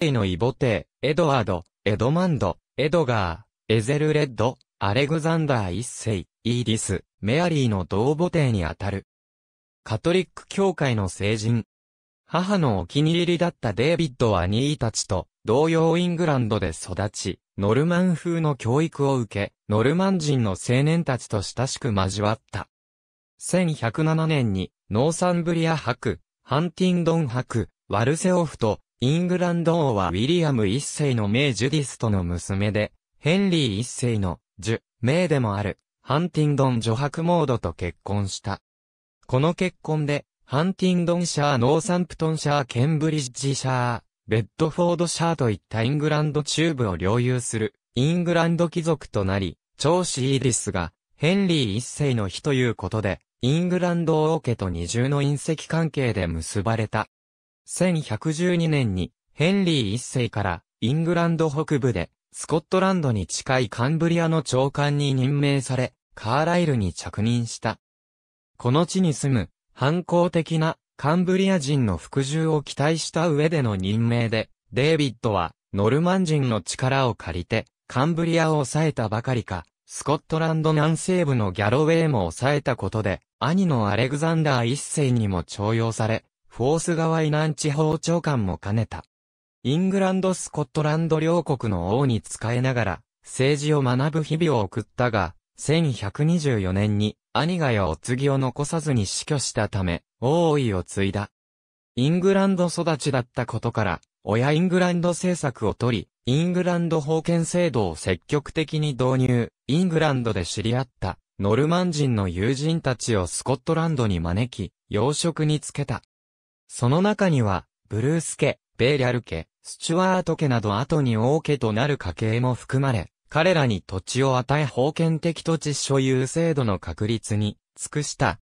のイボテ、エドワード、エドマンド、エドガー、エゼルレッド、アレグザンダー一世、イーディス、メアリーの同母帝にあたる。カトリック教会の聖人。母のお気に入りだったデイビッドは兄たちと同様イングランドで育ち、ノルマン風の教育を受け、ノルマン人の青年たちと親しく交わった。1107年に、ノーサンブリア博、ハンティンドン博、ワルセオフと、イングランド王はウィリアム一世の名ジュディストの娘で、ヘンリー一世の、ジュ、名でもある、ハンティンドン女白モードと結婚した。この結婚で、ハンティンドンシャー、ノーサンプトンシャー、ケンブリッジシャー、ベッドフォードシャーといったイングランド中部を領有する、イングランド貴族となり、長子イーディスが、ヘンリー一世の日ということで、イングランド王家と二重の隕石関係で結ばれた。1112年にヘンリー一世からイングランド北部でスコットランドに近いカンブリアの長官に任命され、カーライルに着任した。この地に住む反抗的なカンブリア人の服従を期待した上での任命で、デイビッドはノルマン人の力を借りてカンブリアを抑えたばかりか、スコットランド南西部のギャロウェイも抑えたことで、兄のアレグザンダー一世にも徴用され、フォース側イナン地方長官も兼ねた。イングランドスコットランド両国の王に仕えながら、政治を学ぶ日々を送ったが、1124年に兄がやお継ぎを残さずに死去したため、王位を継いだ。イングランド育ちだったことから、親イングランド政策を取り、イングランド封建制度を積極的に導入、イングランドで知り合った、ノルマン人の友人たちをスコットランドに招き、養殖につけた。その中には、ブルース家、ベーリャル家、スチュワート家など後に王家となる家系も含まれ、彼らに土地を与え封建的土地所有制度の確立に尽くした。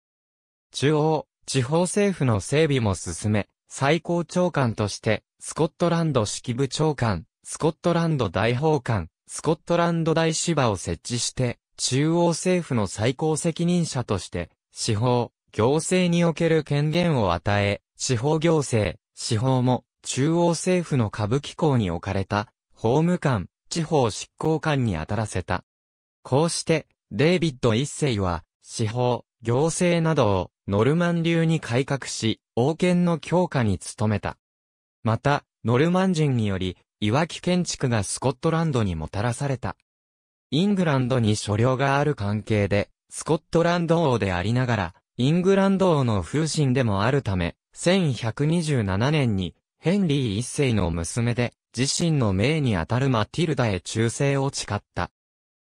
中央、地方政府の整備も進め、最高長官として、スコットランド式部長官、スコットランド大法官、スコットランド大芝を設置して、中央政府の最高責任者として、司法、行政における権限を与え、地方行政、司法も、中央政府の歌舞伎校に置かれた、法務官、地方執行官に当たらせた。こうして、デイビッド一世は、司法、行政などを、ノルマン流に改革し、王権の強化に努めた。また、ノルマン人により、いわき建築がスコットランドにもたらされた。イングランドに所領がある関係で、スコットランド王でありながら、イングランド王の風神でもあるため、1127年に、ヘンリー一世の娘で、自身の命にあたるマティルダへ忠誠を誓った。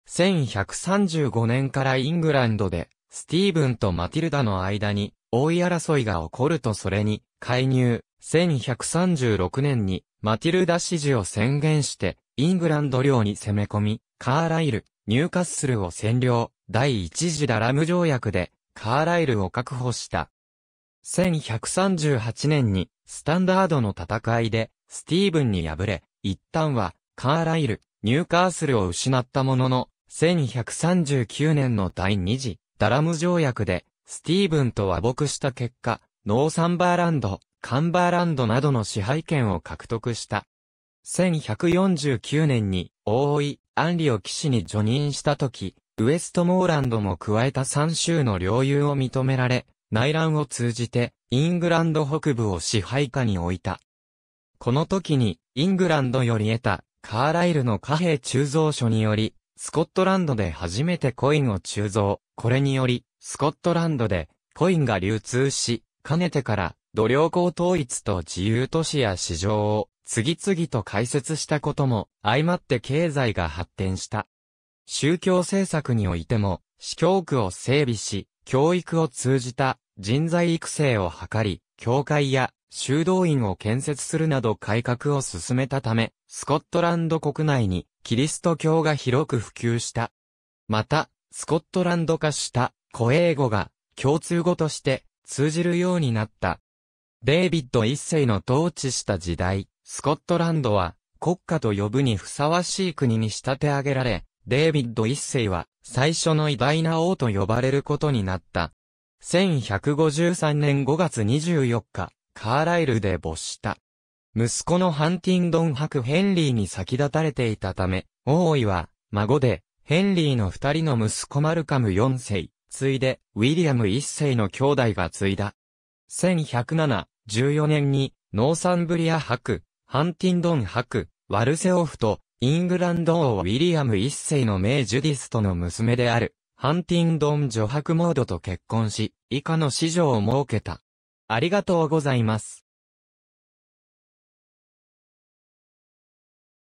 1135年からイングランドで、スティーブンとマティルダの間に、大い争いが起こるとそれに、介入、1136年に、マティルダ支持を宣言して、イングランド領に攻め込み、カーライル、ニューカッスルを占領、第一次ダラム条約で、カーライルを確保した。1138年に、スタンダードの戦いで、スティーブンに敗れ、一旦は、カーライル、ニューカースルを失ったものの、1139年の第二次、ダラム条約で、スティーブンと和睦した結果、ノーサンバーランド、カンバーランドなどの支配権を獲得した。1149年に、大井、アンリを騎士に除任した時、ウエストモーランドも加えた3州の領有を認められ、内乱を通じて、イングランド北部を支配下に置いた。この時に、イングランドより得た、カーライルの貨幣鋳造所により、スコットランドで初めてコインを鋳造。これにより、スコットランドで、コインが流通し、かねてから、土良港統一と自由都市や市場を、次々と開設したことも、相まって経済が発展した。宗教政策においても、司教区を整備し、教育を通じた人材育成を図り、教会や修道院を建設するなど改革を進めたため、スコットランド国内にキリスト教が広く普及した。また、スコットランド化した古英語が共通語として通じるようになった。デイビッド一世の統治した時代、スコットランドは国家と呼ぶにふさわしい国に仕立て上げられ、デイビッド一世は最初の偉大な王と呼ばれることになった。1153年5月24日、カーライルで没した。息子のハンティンドン博ヘンリーに先立たれていたため、王位は孫でヘンリーの二人の息子マルカム四世、ついでウィリアム一世の兄弟が継いだ。1107、14年にノーサンブリア博、ハンティンドン博、ワルセオフとイングランド王ウィリアム一世の名ジュディストの娘である、ハンティンドン・ジョハクモードと結婚し、以下の子女を設けた。ありがとうございます。